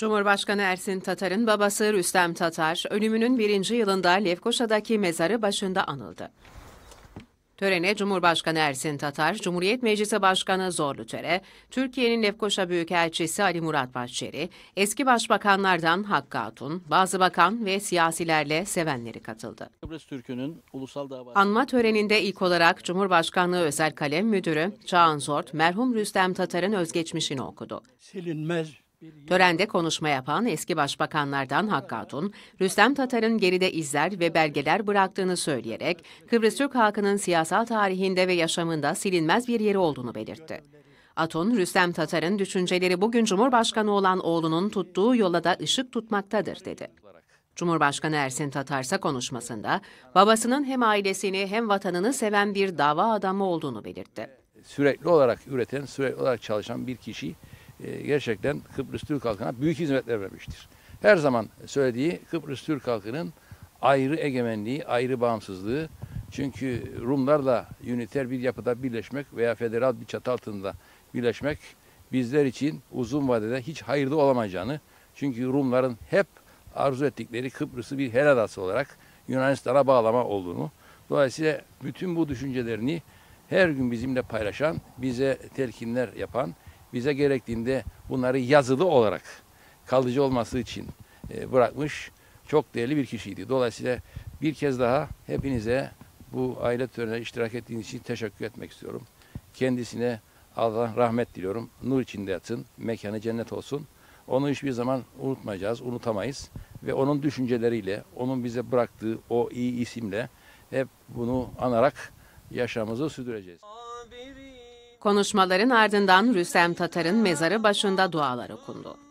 Cumhurbaşkanı Ersin Tatar'ın babası Rüstem Tatar, ölümünün birinci yılında Lefkoşa'daki mezarı başında anıldı. Törene Cumhurbaşkanı Ersin Tatar, Cumhuriyet Meclisi Başkanı Zorlu Töre, Türkiye'nin Lefkoşa Büyükelçisi Ali Murat Bahçeli, eski başbakanlardan Hakkı Hatun, bazı bakan ve siyasilerle sevenleri katıldı. Kıbrıs Türk'ünün ulusal davası... Anma töreninde ilk olarak Cumhurbaşkanlığı Özel Kalem Müdürü Çağan Zort, merhum Rüstem Tatar'ın özgeçmişini okudu. Silinmez Törende konuşma yapan eski başbakanlardan Hakkatun, Rüstem Tatar'ın geride izler ve belgeler bıraktığını söyleyerek Kıbrıs Türk halkının siyasal tarihinde ve yaşamında silinmez bir yeri olduğunu belirtti. Atun, Rüstem Tatar'ın düşünceleri bugün Cumhurbaşkanı olan oğlunun tuttuğu yola da ışık tutmaktadır dedi. Cumhurbaşkanı Ersin Tatarsa konuşmasında babasının hem ailesini hem vatanını seven bir dava adamı olduğunu belirtti. Sürekli olarak üreten, sürekli olarak çalışan bir kişi ee, gerçekten Kıbrıs Türk halkına büyük hizmetler vermiştir. Her zaman söylediği Kıbrıs Türk halkının ayrı egemenliği, ayrı bağımsızlığı. Çünkü Rumlarla üniter bir yapıda birleşmek veya federal bir çatı altında birleşmek bizler için uzun vadede hiç hayırlı olamayacağını. Çünkü Rumların hep arzu ettikleri Kıbrıs'ı bir her olarak Yunanistan'a bağlama olduğunu. Dolayısıyla bütün bu düşüncelerini her gün bizimle paylaşan, bize telkinler yapan, bize gerektiğinde bunları yazılı olarak kalıcı olması için e, bırakmış çok değerli bir kişiydi. Dolayısıyla bir kez daha hepinize bu aile törenine iştirak ettiğiniz için teşekkür etmek istiyorum. Kendisine Allah rahmet diliyorum. Nur içinde yatın, Mekanı cennet olsun. Onu hiçbir zaman unutmayacağız, unutamayız. Ve onun düşünceleriyle, onun bize bıraktığı o iyi isimle hep bunu anarak yaşamımızı sürdüreceğiz. Konuşmaların ardından Rüstem Tatar'ın mezarı başında dualar okundu.